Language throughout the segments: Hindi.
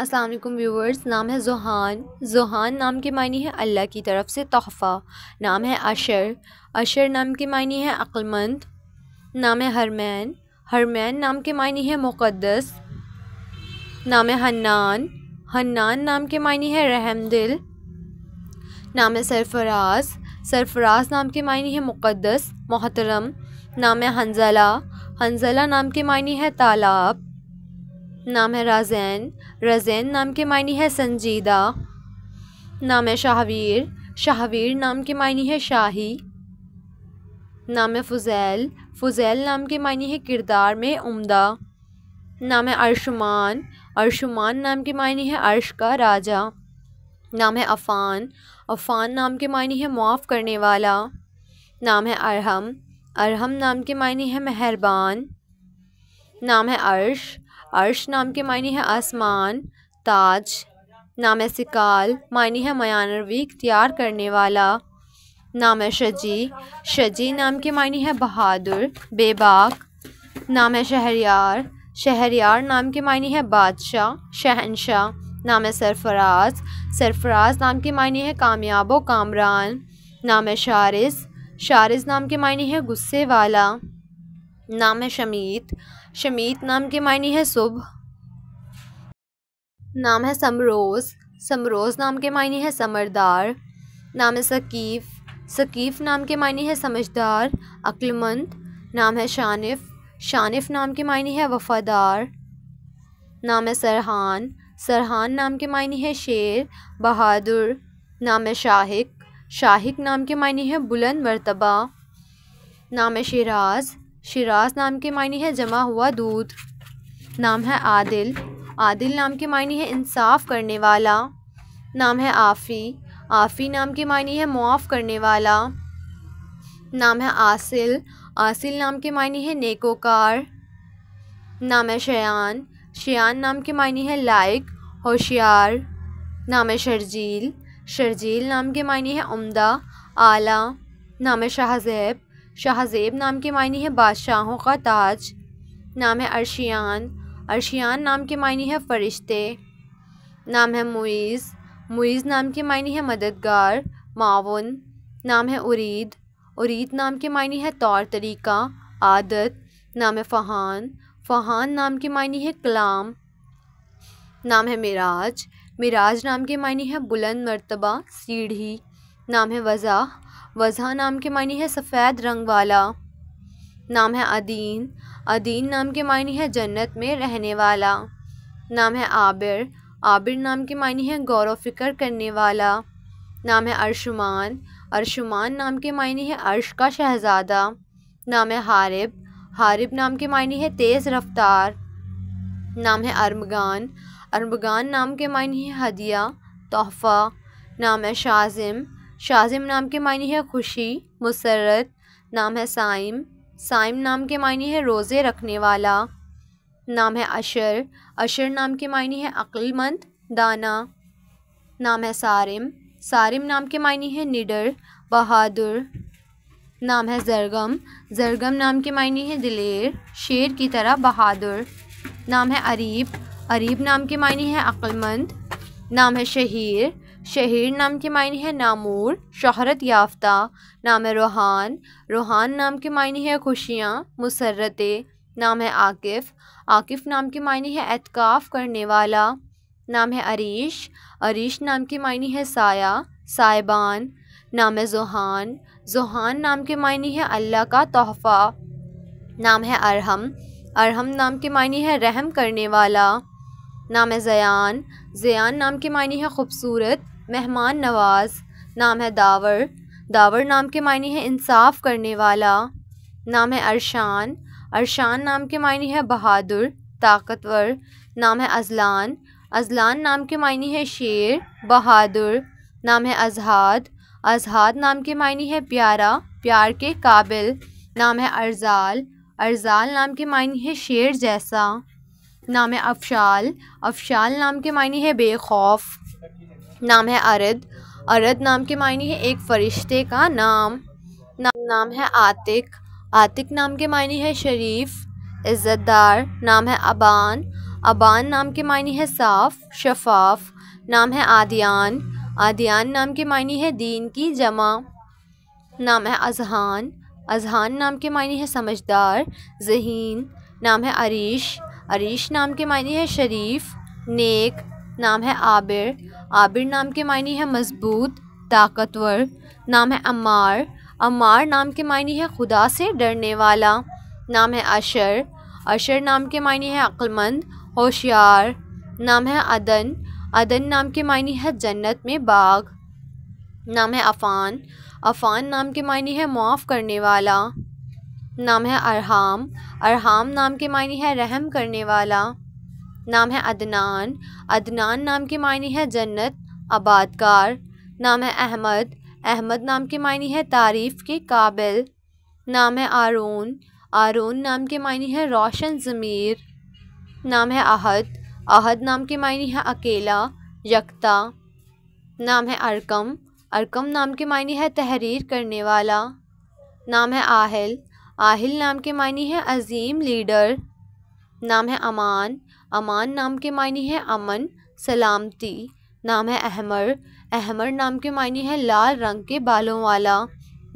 असलम व्यूवर्स नाम है जोहान जोहान नाम के मायने है अल्लाह की तरफ से तोहफ़ा नाम है अशर अशर नाम के मायने है अक्लमंद नाम है हरमैन हरमैन नाम के मायने है मुक़दस नाम है हन्नान हन्नान नाम के मायने है रहमदिल नाम है सरफराज सरफराज नाम के मायने है मुक़दस मोहतरम नाम है हंजला हंजला नाम के मायने है तालाब नाम है राजैन रजैन नाम के मायने है संजीदा नाम है शाहवीर शाहवीर नाम के मायने है शाही नाम है फ़ुज़ैल फ़ुज़ैल नाम के मायने है किरदार में उम्दा नाम है अरशुमान अरशुमान नाम के मायने है अर्श का राजा नाम है अफ़ान अफ़ान नाम के मायने है मुआफ़ करने वाला नाम है अरहम अरहम नाम के मायने है मेहरबान नाम है अर्श अर्श नाम के मायने हैं आसमान ताज नाम है सिकाल मायने है मयानरवी इख्तियार करने वाला नाम है शजी शजी नाम के मायने है बहादुर बेबाक नाम है शहरियार शहरियार नाम के मायने है बादशाह शहनशाह नाम है सरफराज सरफराज नाम के मायने है कामयाब कामरान नाम है शारिस शारिस नाम के मायने है गुस्से वाला नाम है शमीत शमीत नाम के मायने है शुभ नाम है समरोज समरोज नाम के मायने है समरदार नाम है सकीफ़ सकीफ़ नाम के मायने है समझदार अक्लमंद नाम है शानिफ शानिफ नाम के मायने है वफ़ादार नाम है सरहान सरहान नाम के मायने है शेर बहादुर नाम है शाहिक शाहिक नाम के मायने है बुलंद मरतबा नाम है शराज शिराज नाम के मायने है जमा हुआ दूध नाम है आदिल आदिल नाम के मायने है इंसाफ करने वाला नाम है आफ़ी आफ़ी नाम के मायने है मुआफ़ करने वाला नाम है आसिल आसिल नाम के मायने है नेकोकार नाम है शयान शयान नाम के मायने है लायक होशियार नाम है शर्जील शर्जील नाम के मायने है उम्दा आला नाम है शाहजैब शाहजेब नाम के मायने है बादशाहों का ताज नाम है अर्शियान अर्शियान नाम के मायने है फ़रिश्ते नाम है मुइज़ मुइज़ नाम के मायने है मददगार मावन नाम है उरीद उरीद नाम के मायने है तौर तरीका आदत नाम है फ़हान फ़हान नाम के मायने है कलाम नाम है मिराज मिराज नाम के मायने है बुलंद मरतबा सीढ़ी नाम है वज़ा वजह नाम के मायने है सफ़ेद रंग वाला नाम है अदीन अदीन नाम के मायने है जन्नत में रहने वाला नाम है आबिर आबिर नाम के मायने है गौर फिक्र करने वाला नाम है अरशुमान अरशुमान नाम के मायने है अर्श का शहज़ादा नाम है हारिब हारिब नाम के मायने है तेज़ रफ्तार नाम है अरमगान अरमगान नाम के मायने है हदिया तोहफ़ा नाम है शाजिम शाजिम नाम के मायने है खुशी मुसरत नाम है साइम साइम नाम के मायने है रोज़े रखने वाला नाम है अशर अशर नाम के मायने है अक्लमंद दाना नाम है सारिम सारिम नाम के मायने है निडर बहादुर नाम है जरगम जरगम नाम के मायने है दिलेर शेर की तरह बहादुर नाम है अरीब अरीब नाम के मायने है अक्लमंद नाम है शहीर शहीर नाम के मायने है नामूर शहरत याफ्ता नाम है रूहान रूहान नाम के मायने है खुशियाँ मुसरत नाम है आकिफ़ आकिफ़ नाम के मायने है एतकाफ़ करने वाला नाम है अरीश अरीश नाम के मायने है साया साइबान नाम है जोहान जोहान नाम के मायने है अल्लाह का तोहफ़ा नाम है अरहम अरहम नाम के मायने है रहम करने वाला नाम है जयान जयान नाम के मायने है ख़ूबसूरत मेहमान नवाज नाम है दावर दावर नाम के मायने हैं इंसाफ करने वाला नाम है अरशान अरशान नाम के मायने है बहादुर ताकतवर नाम है अजलान अजलान नाम के मायने है शेर बहादुर नाम है अजहाद अजहाद नाम के मायने है प्यारा प्यार के काबिल नाम है अरजाल अरजाल नाम के मायने है शेर जैसा नाम है अफशाल अफशाल नाम के मायने है बेखौफ नाम है अरद अरद नाम के मायने है एक फरिश्ते का नाम ना, नाम है आतिक आतिक नाम के मायने है शरीफ इज़्ज़तदार नाम है अबान अबान नाम के मायने है साफ शफाफ नाम है आदियान आदियान नाम के मायने है दीन की जमा नाम है अजहान अजहान नाम के मायने है समझदार जहीन नाम है अरीश अरीश नाम के मायने है शरीफ नेक नाम है आबिर आबिर नाम के मायने है मजबूत ताकतवर नाम है अमार अमार नाम के मायने है खुदा से डरने वाला नाम है अशर अशर नाम के मायने है अक्लमंद होशियार नाम है अदन अदन नाम के मायने है जन्नत में बाग नाम है अफ़ान अफ़ान नाम के मायने है मुआफ़ करने वाला नाम है अरहाम अरहाम नाम के मायने है रहम करने वाला नाम है अदनान अदनान नाम के मायने है जन्नत आबादकार नाम है अहमद अहमद नाम के मायने है तारीफ़ के काबिल नाम है आरून आरून नाम के मायने है रोशन ज़मीर नाम है अहद अहद नाम के मायने है अकेला यकता नाम है अरकम अरकम नाम के मायने है तहरीर करने वाला नाम है आहिल आहिल नाम के मायने है अजीम लीडर नाम है अमान अमान नाम के मायने है अमन सलामती नाम है अहमर अहमर नाम के मायने है लाल रंग के बालों वाला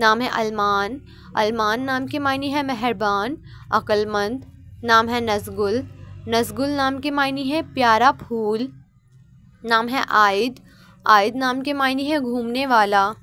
नाम है अलमान अलमान नाम के मायने है मेहरबान अक्लमंद नाम है नजगुल नजगुल नाम के मायने है प्यारा फूल नाम है आयद आयद नाम के मायने है घूमने वाला